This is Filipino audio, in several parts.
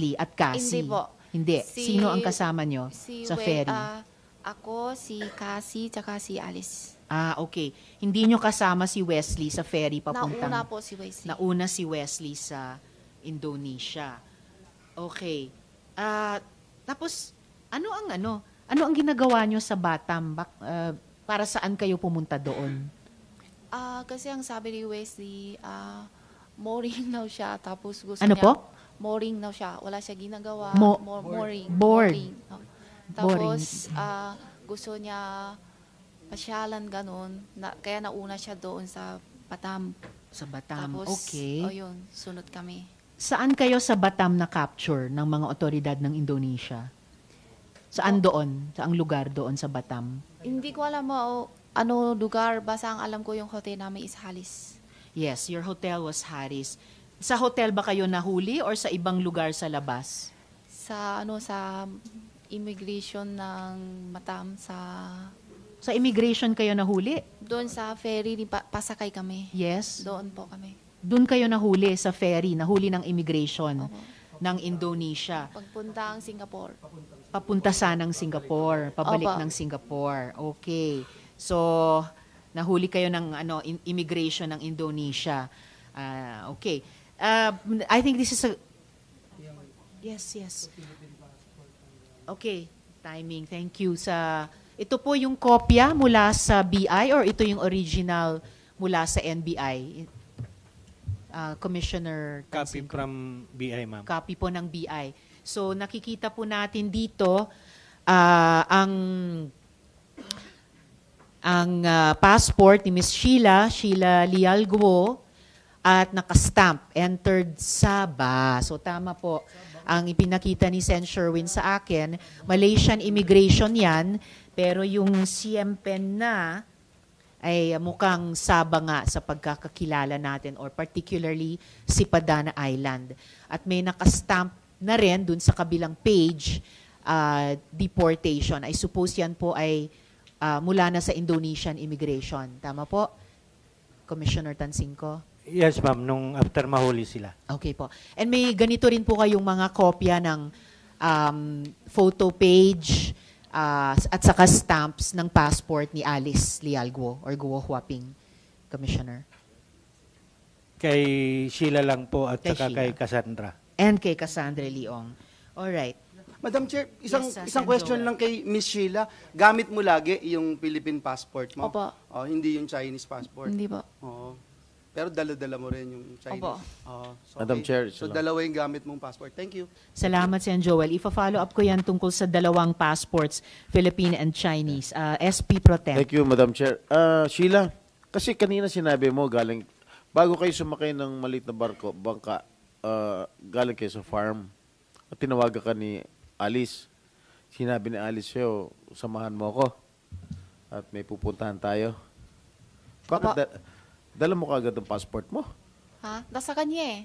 Ashley at Cassie? Hindi po. Hindi. Si- Sino ang kasama nyo si sa Wen- ferry? ah, ako, si Cassie, tsaka si Alice. ah, okay. Hindi nyo kasama si Wesley sa ferry papuntang... Nauna po si Wesley. Nauna si Wesley sa Indonesia. Okay. Ah, tapos, ano ang ano? Ano ang ginagawa nyo sa Batam? Bak, ah, para saan kayo pumunta doon? Ah, kasi ang sabi ni Wesley, ah, boring daw siya, tapos gusto Ano niya... po? boring na siya. Wala siya ginagawa. Mo- Mo- boring. Bored. Moring. Oh. Tapos, ah, gusto niya pasyalan ganun. Na, kaya nauna siya doon sa Batam. Sa Batam. Tapos, okay. oh, yun, sunod kami. Saan kayo sa Batam na capture ng mga otoridad ng Indonesia? Saan oh. doon? Saang lugar doon sa Batam? Hindi ko alam mo oh, ano lugar. Basta ang alam ko yung hotel namin is Halis. Yes, your hotel was Harris. Sa hotel ba kayo nahuli or sa ibang lugar sa labas? Sa ano sa immigration ng Matam sa Sa immigration kayo nahuli? doon sa ferry ni pa, pasakay kami. Yes. Doon po kami. Doon kayo nahuli sa ferry, nahuli ng immigration Opo. ng Indonesia. Pagpunta ang Singapore. Papunta sanang Singapore, pabalik Opo. ng Singapore. Okay. So, nahuli kayo ng ano immigration ng Indonesia. Ah, okay. Uh, I think this is a... Yes, yes. Okay, timing. Thank you. Sa, ito po yung kopya mula sa BI or ito yung original mula sa NBI? Uh, Commissioner Copy Tansinko. from BI, ma'am. Copy po ng BI. So nakikita po natin dito uh, ang ang uh, passport ni Miss Sheila, Sheila Lialguo, at nakastamp, entered Saba. So tama po ang ipinakita ni Sen. Sherwin sa akin. Malaysian immigration yan, pero yung CMPEN na ay mukhang Saba nga sa pagkakakilala natin or particularly si Padana Island. At may nakastamp na rin dun sa kabilang page, uh, deportation. I suppose yan po ay uh, mula na sa Indonesian immigration. Tama po, Commissioner Tansingco? Yes, ma'am, nung after mahuli sila. Okay po. And may ganito rin po kayong mga kopya ng um, photo page uh, at saka stamps ng passport ni Alice Lialguo or Guo Huaping, Commissioner. Kay Sheila lang po at kay saka Sheila. kay Cassandra. And kay Cassandra Leong. All right. Madam Chair, isang Yes, isang question Joel. lang kay Miss Sheila. Gamit mo lagi yung Philippine passport mo? Opo. Oh, hindi yung Chinese passport. Hindi po. Oo. Oh. Pero dala-dala mo rin yung Chinese. Opo. Oo. so, Madam Chair, So dalawa yung gamit mong passport. Thank you. Salamat, Sen. Joel. ifa follow up ko yan tungkol sa dalawang passports, Philippine and Chinese. Uh, ah, SP Pro Thank you, Madam Chair. Uh, Sheila, kasi kanina sinabi mo galing bago kayo sumakay ng malit na barko, bangka, uh, galing kayo sa farm. At tinawagan ka ni Alice. Sinabi ni Alice sa'yo, samahan mo ako. At may pupuntahan tayo. Bakit, da- Dala mo kagad ang passport mo. Ha? Nasa kanya eh.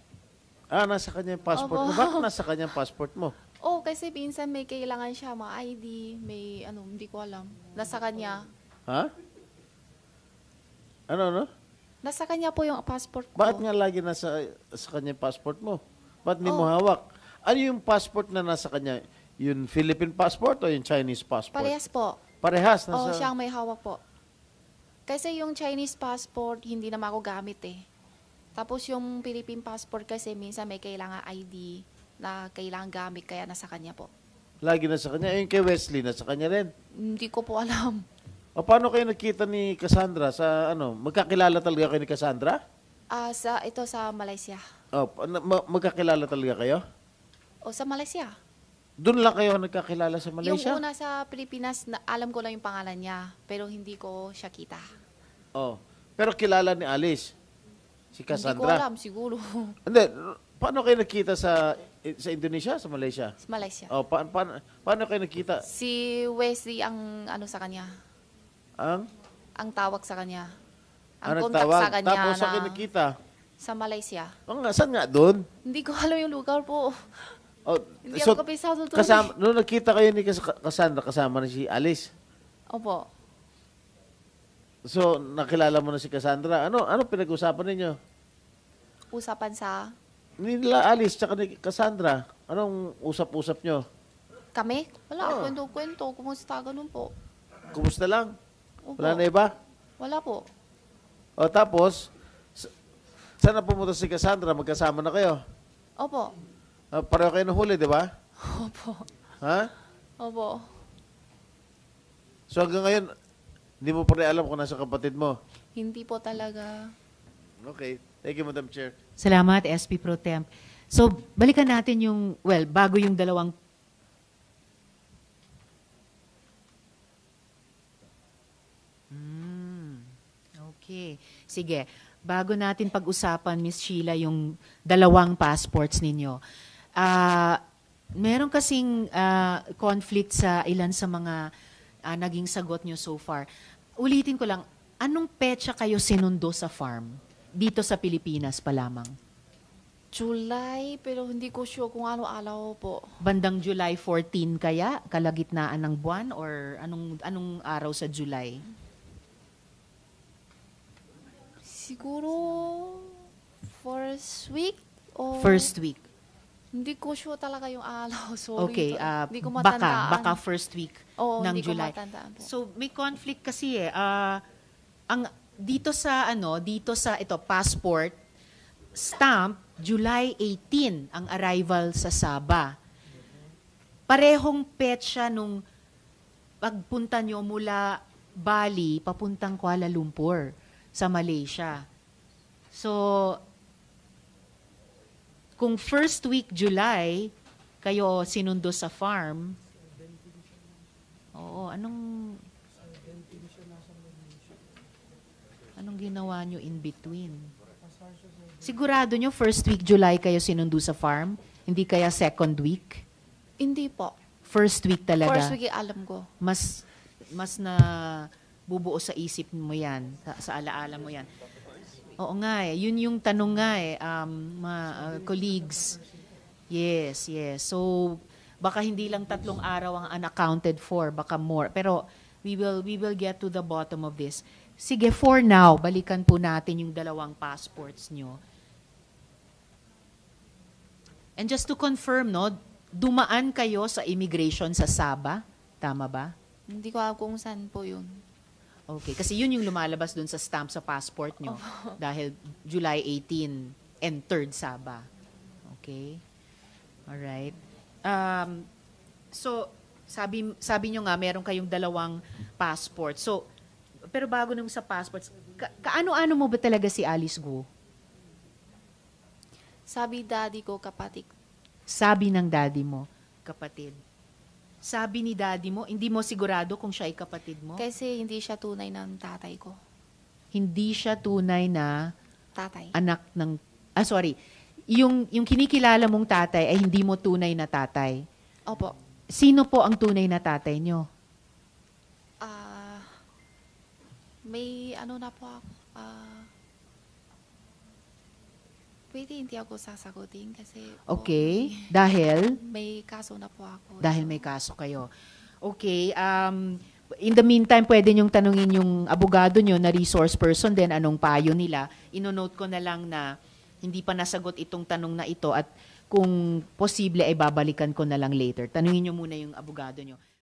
Ah, nasa kanya yung passport Opo. mo. Bakit nasa kanya yung passport mo? Oh, kasi minsan may kailangan siya, mga ID, may ano, hindi ko alam. Nasa kanya. Ha? Ano, ano? Nasa kanya po yung passport ko. Bakit nga lagi nasa sa kanya yung passport mo? Bakit hindi mo oh. hawak? Ano yung passport na nasa kanya? Yung Philippine passport o yung Chinese passport? Parehas po. Parehas. Nasa, Oh, siya ang may hawak po. Kasi yung Chinese passport, hindi naman ako gamit eh. Tapos yung Philippine passport kasi minsan may kailangan ID na kailangan gamit kaya nasa kanya po. Lagi na sa kanya. Ayun kay Wesley, nasa kanya rin. Hindi ko po alam. O paano kayo nakita ni Cassandra sa ano? Magkakilala talaga kayo ni Cassandra? Ah, sa ito sa Malaysia. O, ma- magkakilala talaga kayo? O sa Malaysia. Doon lang kayo nagkakilala sa Malaysia? Yung una sa Pilipinas, na, alam ko lang yung pangalan niya, pero hindi ko siya kita. Oh. Pero kilala ni Alice. Si Cassandra. Hindi ko alam, siguro. Hindi, paano kayo nakita sa sa Indonesia, sa Malaysia? Sa Malaysia. Oh, pa, pa, paano kayo nakita? Si Wesley ang ano sa kanya. Ang? Ang tawag sa kanya. Ang contact sa kanya. Tapos na, sa kayo nakita? Sa Malaysia. Oh, nga, saan nga doon? Hindi ko alam yung lugar po. Oh, Hindi so, ako kabisado doon. Kasama, eh. nung kayo ni Kas- Cassandra, kasama na si Alice. Opo. So, nakilala mo na si Cassandra. Ano ano pinag-usapan ninyo? Usapan sa... Nila Alice tsaka ni Cassandra. Anong usap-usap nyo? Kami? Wala, oh. kwento-kwento. Kumusta, ganun po. Kumusta lang? Opo. Wala na iba? Wala po. O tapos, sa- saan na pumunta si Cassandra? Magkasama na kayo? Opo. Uh, pareho kayo nahuli, di ba? Opo. Ha? Opo. So hanggang ngayon, hindi mo pa rin alam kung nasa kapatid mo? Hindi po talaga. Okay. Thank you, Madam Chair. Salamat, SP Pro Temp. So, balikan natin yung, well, bago yung dalawang Mm, okay. Sige. Bago natin pag-usapan, Miss Sheila, yung dalawang passports ninyo. Uh, meron kasing uh, conflict sa ilan sa mga uh, naging sagot nyo so far. Ulitin ko lang, anong petsa kayo sinundo sa farm? Dito sa Pilipinas pa lamang. July, pero hindi ko sure kung ano alaw po. Bandang July 14 kaya, kalagitnaan ng buwan or anong anong araw sa July? Siguro first week or First week. Hindi ko sure talaga yung alaw. Sorry. Okay, uh, hindi ko matandaan. Ah, baka, baka first week Oo, ng hindi July. Ko po. So may conflict kasi eh. Uh, ang dito sa ano, dito sa ito passport stamp July 18 ang arrival sa Saba. Parehong petsa nung pagpunta nyo mula Bali papuntang Kuala Lumpur sa Malaysia. So kung first week July, kayo sinundo sa farm, oo, anong, anong ginawa nyo in between? Sigurado nyo first week July kayo sinundo sa farm? Hindi kaya second week? Hindi po. First week talaga? First week alam ko. Mas, mas na bubuo sa isip mo yan, sa, sa alaala mo yan. Oo nga eh. Yun yung tanong nga eh, um, mga uh, colleagues. Yes, yes. So, baka hindi lang tatlong araw ang unaccounted for, baka more. Pero we will, we will get to the bottom of this. Sige, for now, balikan po natin yung dalawang passports nyo. And just to confirm, no, dumaan kayo sa immigration sa Saba? Tama ba? Hindi ko alam kung saan po yun. Okay, kasi yun yung lumalabas dun sa stamp sa passport nyo. Opo. Dahil July 18, entered Saba. Okay? Alright. Um, so, sabi, sabi nyo nga, meron kayong dalawang passport. So, pero bago nung sa passports, ka, kaano-ano mo ba talaga si Alice Guo? Sabi daddy ko, kapatid. Sabi ng daddy mo, kapatid sabi ni daddy mo, hindi mo sigurado kung siya ay kapatid mo? Kasi hindi siya tunay ng tatay ko. Hindi siya tunay na tatay. anak ng... Ah, sorry. Yung, yung kinikilala mong tatay ay hindi mo tunay na tatay. Opo. Sino po ang tunay na tatay niyo? Ah, may ano na po ako. Ah, Pwede hindi ako sasagutin kasi po, Okay, dahil may kaso na po ako. dahil may kaso kayo. Okay, um in the meantime pwede niyong tanungin yung abogado niyo na resource person din anong payo nila. Ino-note ko na lang na hindi pa nasagot itong tanong na ito at kung posible ay babalikan ko na lang later. Tanungin niyo muna yung abogado niyo.